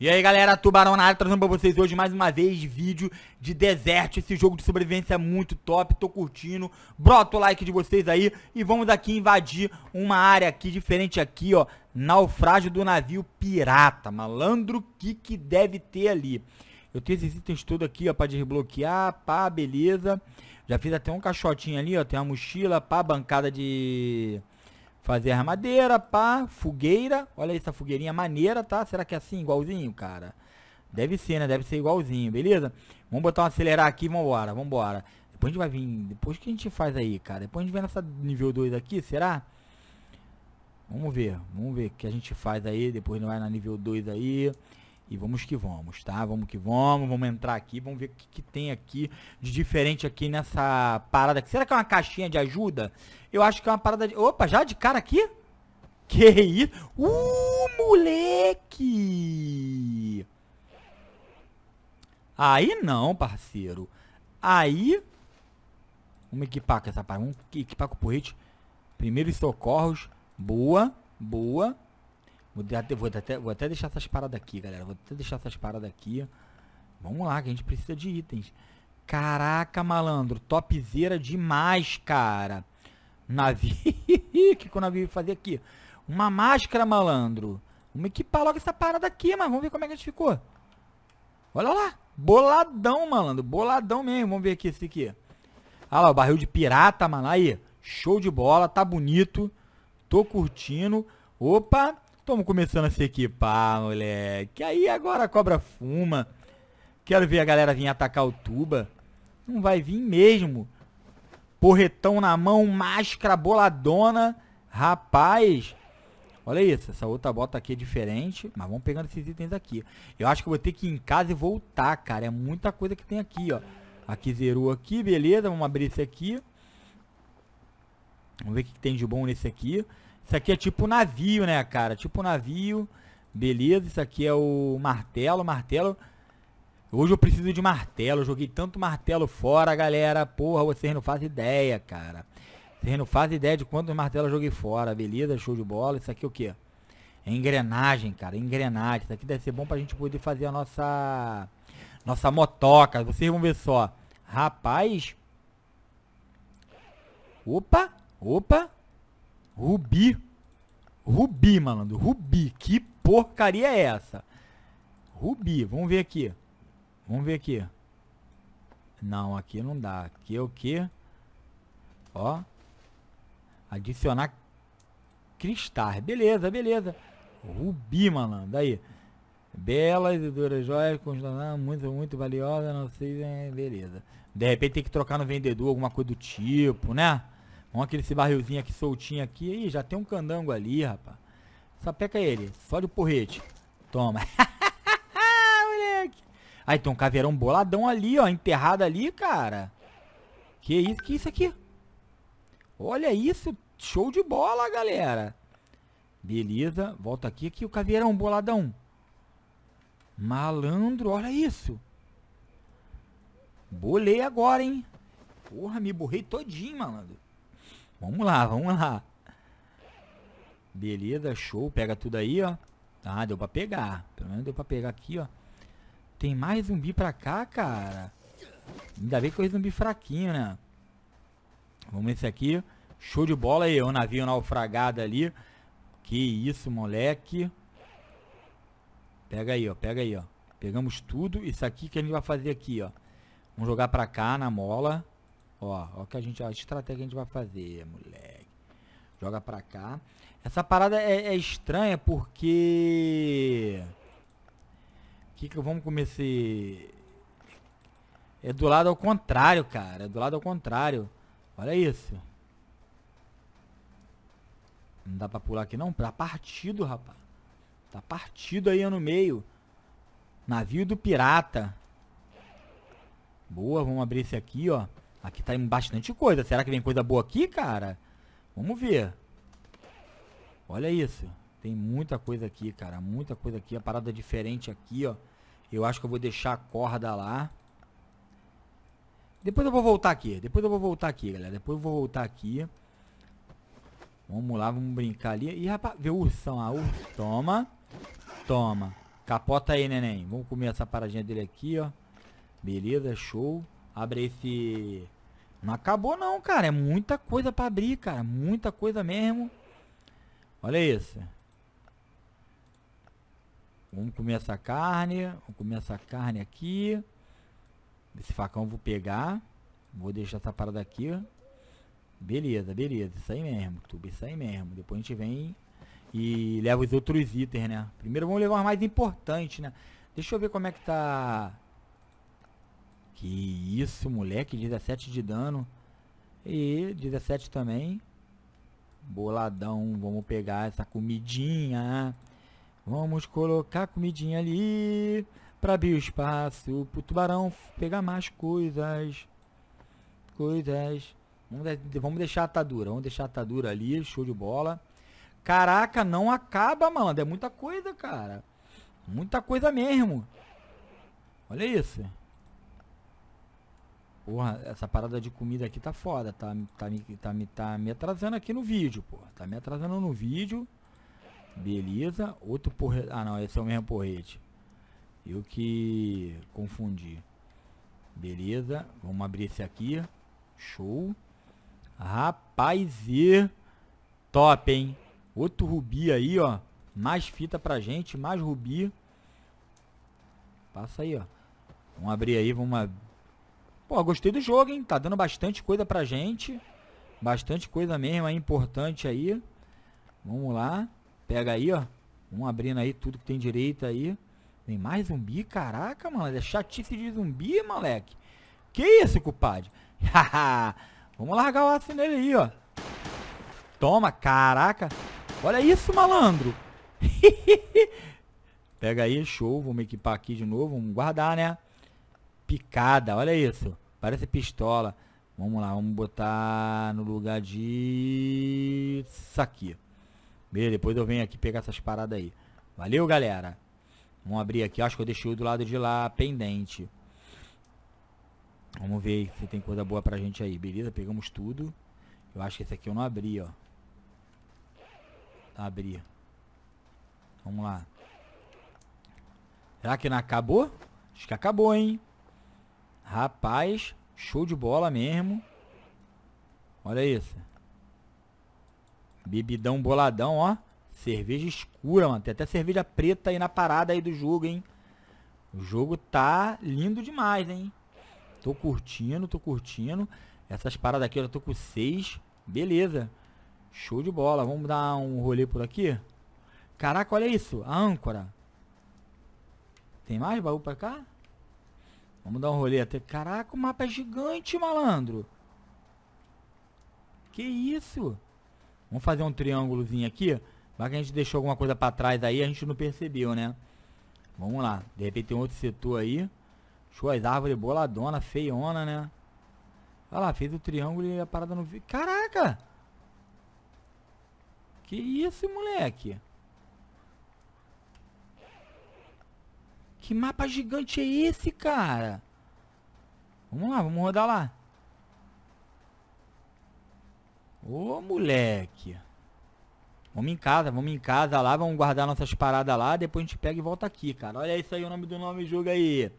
E aí galera, Tubarão na área, trazendo pra vocês hoje mais uma vez vídeo de deserto Esse jogo de sobrevivência é muito top, tô curtindo Brota o like de vocês aí e vamos aqui invadir uma área aqui diferente aqui, ó Naufrágio do navio pirata, malandro, o que que deve ter ali? Eu tenho esses itens todos aqui, ó, pra desbloquear, pá, beleza Já fiz até um caixotinho ali, ó, tem uma mochila, pá, bancada de... Fazer madeira, pá, fogueira. Olha essa fogueirinha maneira, tá? Será que é assim, igualzinho, cara? Deve ser, né? Deve ser igualzinho, beleza? Vamos botar um acelerar aqui, vambora, vambora. Depois a gente vai vir, depois que a gente faz aí, cara? Depois a gente vem nessa nível 2 aqui, será? Vamos ver, vamos ver o que a gente faz aí, depois não vai na nível 2 aí. E vamos que vamos, tá? Vamos que vamos, vamos entrar aqui, vamos ver o que, que, tem aqui de diferente aqui nessa parada. Será que é uma caixinha de ajuda? Eu acho que é uma parada de... Opa, já de cara aqui? Que isso? Uh, moleque! Aí não, parceiro. Aí... Vamos equipar com essa parada. Vamos equipar com o porrete. Primeiros socorros. Boa, boa. Vou até, vou, até, vou até deixar essas paradas aqui, galera. Vou até deixar essas paradas aqui. Vamos lá, que a gente precisa de itens. Caraca, malandro. Topzera demais, cara. Navio. o que, que o navio ia fazer aqui? Uma máscara, malandro. Vamos equipar logo essa parada aqui, mano. Vamos ver como é que a gente ficou. Olha lá. Boladão, malandro. Boladão mesmo. Vamos ver aqui esse aqui. Olha lá, o barril de pirata, mano. Aí. Show de bola. Tá bonito. Tô curtindo. Opa. Estamos começando a se equipar, moleque. Aí agora a cobra fuma. Quero ver a galera vir atacar o tuba. Não vai vir mesmo. Porretão na mão, máscara boladona. Rapaz. Olha isso, essa outra bota aqui é diferente. Mas vamos pegando esses itens aqui. Eu acho que eu vou ter que ir em casa e voltar, cara. É muita coisa que tem aqui, ó. Aqui zerou aqui, beleza. Vamos abrir esse aqui. Vamos ver o que tem de bom nesse aqui. Isso aqui é tipo navio, né, cara? Tipo navio. Beleza, isso aqui é o martelo, martelo. Hoje eu preciso de martelo. Eu joguei tanto martelo fora, galera. Porra, vocês não fazem ideia, cara. Vocês não fazem ideia de quantos martelos eu joguei fora. Beleza, show de bola. Isso aqui é o quê? É engrenagem, cara. Engrenagem. Isso aqui deve ser bom pra gente poder fazer a nossa... Nossa motoca. Vocês vão ver só. Rapaz. Opa, opa. Rubi. Rubi, malandro. Rubi. Que porcaria é essa? Rubi. Vamos ver aqui. Vamos ver aqui. Não, aqui não dá. Aqui é o que? Ó. Adicionar cristais. Beleza, beleza. Rubi, malandro. Aí. Belas e duras joias, muito, muito valiosa, não sei, né? beleza. De repente tem que trocar no vendedor, alguma coisa do tipo, né? Olha aquele esse barrilzinho aqui soltinho aqui. Ih, já tem um candango ali, rapaz. Sapeca ele. Só de porrete. Toma. Moleque. Aí tem um caveirão boladão ali, ó. Enterrado ali, cara. Que isso? Que isso aqui? Olha isso. Show de bola, galera. Beleza. Volta aqui. Aqui o caveirão boladão. Malandro, olha isso. Bolei agora, hein. Porra, me borrei todinho, malandro. Vamos lá, vamos lá. Beleza, show. Pega tudo aí, ó. Ah, deu pra pegar. Pelo menos deu pra pegar aqui, ó. Tem mais zumbi pra cá, cara. Ainda bem que eu zumbi fraquinho, né? Vamos esse aqui. Show de bola aí. O navio naufragado ali. Que isso, moleque. Pega aí, ó. Pega aí, ó. Pegamos tudo. Isso aqui que a gente vai fazer aqui, ó. Vamos jogar pra cá na mola. Ó, ó que a gente, ó, a estratégia que a gente vai fazer, moleque. Joga pra cá. Essa parada é, é estranha porque... Que que vamos comer se É do lado ao contrário, cara. É do lado ao contrário. Olha isso. Não dá pra pular aqui não? Tá partido, rapaz. Tá partido aí no meio. Navio do pirata. Boa, vamos abrir esse aqui, ó. Aqui tá bastante coisa. Será que vem coisa boa aqui, cara? Vamos ver. Olha isso. Tem muita coisa aqui, cara. Muita coisa aqui. A parada diferente aqui, ó. Eu acho que eu vou deixar a corda lá. Depois eu vou voltar aqui. Depois eu vou voltar aqui, galera. Depois eu vou voltar aqui. Vamos lá, vamos brincar ali. Ih, rapaz, vê o ursão. Ah, urso. Toma. Toma. Capota aí, neném. Vamos comer essa paradinha dele aqui, ó. Beleza, show. Abre esse... Não acabou não, cara. É muita coisa pra abrir, cara. Muita coisa mesmo. Olha isso. Vamos comer essa carne. Vamos comer essa carne aqui. Esse facão eu vou pegar. Vou deixar essa parada aqui. Beleza, beleza. Isso aí mesmo, tudo Isso aí mesmo. Depois a gente vem e leva os outros itens, né? Primeiro vamos levar os mais importantes, né? Deixa eu ver como é que tá que isso, moleque, 17 de dano. E 17 também. Boladão, vamos pegar essa comidinha. Vamos colocar comidinha ali para abrir o espaço pro tubarão pegar mais coisas. Coisas. Vamos deixar a atadura, vamos deixar a atadura ali, show de bola. Caraca, não acaba, malandro, é muita coisa, cara. Muita coisa mesmo. Olha isso. Porra, essa parada de comida aqui tá foda, tá, tá, tá, me, tá me atrasando aqui no vídeo, pô Tá me atrasando no vídeo. Beleza. Outro porrete. Ah, não, esse é o mesmo porrete. Eu que confundi. Beleza. Vamos abrir esse aqui. Show. Rapaz, e top, hein? Outro rubi aí, ó. Mais fita pra gente, mais rubi. Passa aí, ó. Vamos abrir aí, vamos abrir Pô, gostei do jogo, hein? Tá dando bastante coisa pra gente. Bastante coisa mesmo aí, é importante aí. Vamos lá. Pega aí, ó. Vamos abrindo aí tudo que tem direito aí. Tem mais zumbi? Caraca, mano. É chatice de zumbi, moleque. Que isso, Haha. Vamos largar o aço nele aí, ó. Toma, caraca. Olha isso, malandro. Pega aí, show. Vamos equipar aqui de novo. Vamos guardar, né? Picada, olha isso. Parece pistola. Vamos lá, vamos botar no lugar de... Isso aqui. Beleza, depois eu venho aqui pegar essas paradas aí. Valeu, galera. Vamos abrir aqui. Acho que eu deixei do lado de lá pendente. Vamos ver se tem coisa boa pra gente aí. Beleza, pegamos tudo. Eu acho que esse aqui eu não abri, ó. Tá, abri. Vamos lá. Será que não acabou? Acho que acabou, hein? Rapaz, show de bola mesmo. Olha isso. Bebidão boladão, ó. Cerveja escura, mano. Tem até cerveja preta aí na parada aí do jogo, hein. O jogo tá lindo demais, hein. Tô curtindo, tô curtindo. Essas paradas aqui eu já tô com seis Beleza. Show de bola. Vamos dar um rolê por aqui. Caraca, olha isso. A âncora. Tem mais baú pra cá? Vamos dar um rolê até. Caraca, o mapa é gigante, malandro. Que isso? Vamos fazer um triângulozinho aqui. Vai que a gente deixou alguma coisa pra trás aí, a gente não percebeu, né? Vamos lá. De repente tem outro setor aí. Show as árvores boladona, feiona, né? Olha lá, fez o triângulo e a parada não viu. Caraca! Que isso, moleque? Que mapa gigante é esse, cara? Vamos lá, vamos rodar lá. Ô, moleque. Vamos em casa, vamos em casa lá, vamos guardar nossas paradas lá, depois a gente pega e volta aqui, cara. Olha isso aí o nome do nome do jogo aí.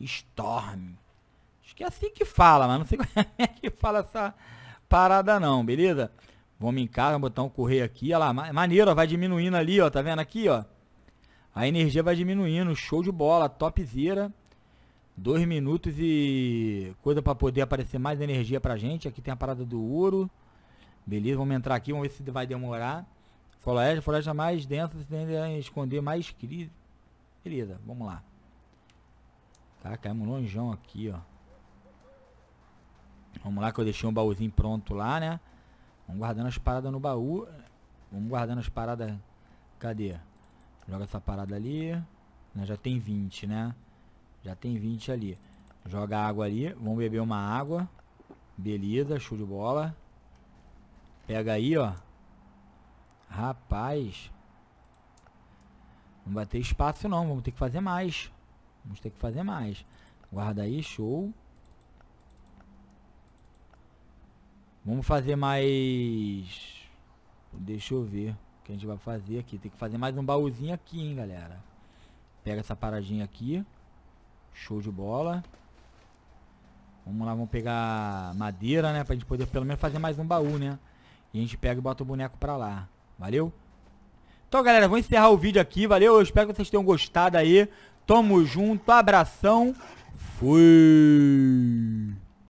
Storm. Acho que é assim que fala, mas não sei como é que fala essa parada não, beleza? Vamos em casa, botar um correr aqui, olha lá, maneiro, ó, vai diminuindo ali, ó, tá vendo aqui, ó? A energia vai diminuindo, show de bola, topzera. Dois minutos e coisa para poder aparecer mais energia pra gente. Aqui tem a parada do ouro. Beleza, vamos entrar aqui, vamos ver se vai demorar. Floresta, floresta mais densa, tende a esconder mais crise. Beleza, vamos lá. Tá, caímos longeão aqui, ó. Vamos lá que eu deixei um baúzinho pronto lá, né? Vamos guardando as paradas no baú. Vamos guardando as paradas... Cadê? Joga essa parada ali. Já tem 20, né? Já tem 20 né? ali. Joga água ali. Vamos beber uma água. Beleza, show de bola. Pega aí, ó. Rapaz. Não vai ter espaço não. Vamos ter que fazer mais. Vamos ter que fazer mais. Guarda aí, show. Vamos fazer mais... Deixa eu ver que a gente vai fazer aqui. Tem que fazer mais um baúzinho aqui, hein, galera. Pega essa paradinha aqui. Show de bola. Vamos lá, vamos pegar madeira, né? Pra gente poder pelo menos fazer mais um baú, né? E a gente pega e bota o boneco pra lá. Valeu? Então, galera, vou encerrar o vídeo aqui. Valeu? Eu espero que vocês tenham gostado aí. Tamo junto. Abração. Fui.